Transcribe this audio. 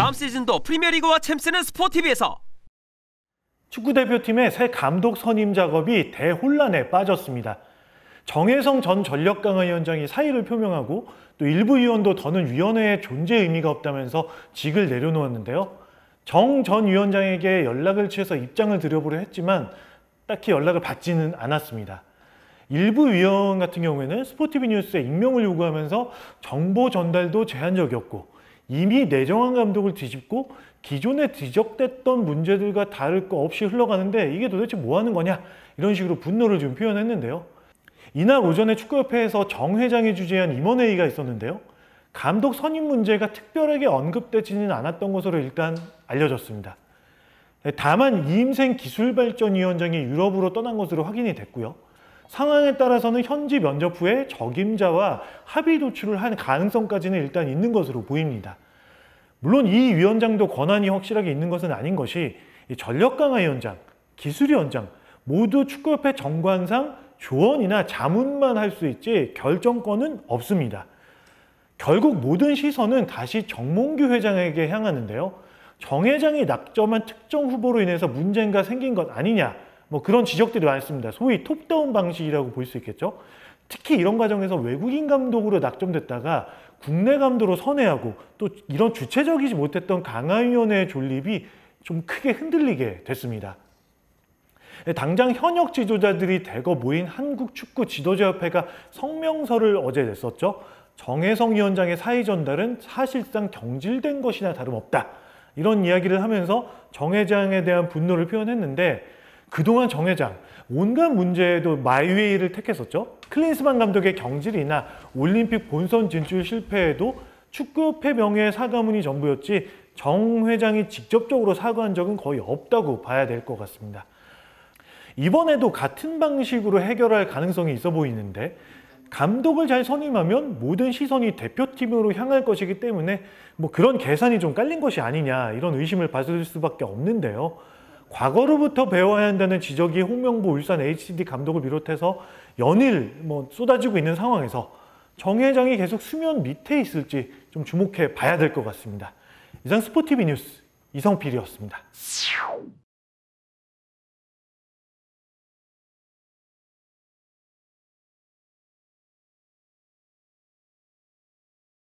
다음 시즌도 프리미어리그와 챔스는 스포티비에서 축구 대표팀의 새 감독 선임 작업이 대혼란에 빠졌습니다. 정혜성 전 전력강화위원장이 사의를 표명하고 또 일부 위원도 더는 위원회에 존재 의미가 없다면서 직을 내려놓았는데요. 정 전 위원장에게 연락을 취해서 입장을 드려보려 했지만 딱히 연락을 받지는 않았습니다. 일부 위원 같은 경우에는 스포티비 뉴스에 익명을 요구하면서 정보 전달도 제한적이었고 이미 내정환 감독을 뒤집고 기존에 뒤적댔던 문제들과 다를 거 없이 흘러가는데 이게 도대체 뭐 하는 거냐 이런 식으로 분노를 좀 표현했는데요. 이날 오전에 축구협회에서 정 회장이 주재한 임원회의가 있었는데요. 감독 선임 문제가 특별하게 언급되지는 않았던 것으로 일단 알려졌습니다. 네, 다만 이임생 기술발전위원장이 유럽으로 떠난 것으로 확인이 됐고요. 상황에 따라서는 현지 면접 후에 적임자와 합의 도출을 한 가능성까지는 일단 있는 것으로 보입니다. 물론 이 위원장도 권한이 확실하게 있는 것은 아닌 것이 전력 강화 위원장, 기술 위원장 모두 축구협회 정관상 조언이나 자문만 할 수 있지 결정권은 없습니다. 결국 모든 시선은 다시 정몽규 회장에게 향하는데요. 정 회장이 낙점한 특정 후보로 인해서 문제가 생긴 것 아니냐 뭐 그런 지적들이 많습니다. 소위 톱다운 방식이라고 볼 수 있겠죠. 특히 이런 과정에서 외국인 감독으로 낙점됐다가 국내 감독으로 선회하고 또 이런 주체적이지 못했던 강화위원회의 존립이 좀 크게 흔들리게 됐습니다. 네, 당장 현역 지도자들이 대거 모인 한국축구지도자협회가 성명서를 어제 냈었죠. 정혜성 위원장의 사의 전달은 사실상 경질된 것이나 다름없다. 이런 이야기를 하면서 정회장에 대한 분노를 표현했는데 그동안 정회장 온갖 문제에도 마이웨이를 택했었죠. 클린스만 감독의 경질이나 올림픽 본선 진출 실패에도 축구 협회명의 사과문이 전부였지 정 회장이 직접적으로 사과한 적은 거의 없다고 봐야 될 것 같습니다. 이번에도 같은 방식으로 해결할 가능성이 있어 보이는데 감독을 잘 선임하면 모든 시선이 대표팀으로 향할 것이기 때문에 뭐 그런 계산이 좀 깔린 것이 아니냐 이런 의심을 받을 수밖에 없는데요. 과거로부터 배워야 한다는 지적이 홍명보 울산 HD 감독을 비롯해서 연일 뭐 쏟아지고 있는 상황에서 정 회장이 계속 수면 밑에 있을지 좀 주목해 봐야 될 것 같습니다. 이상 스포티비 뉴스 이성필이었습니다.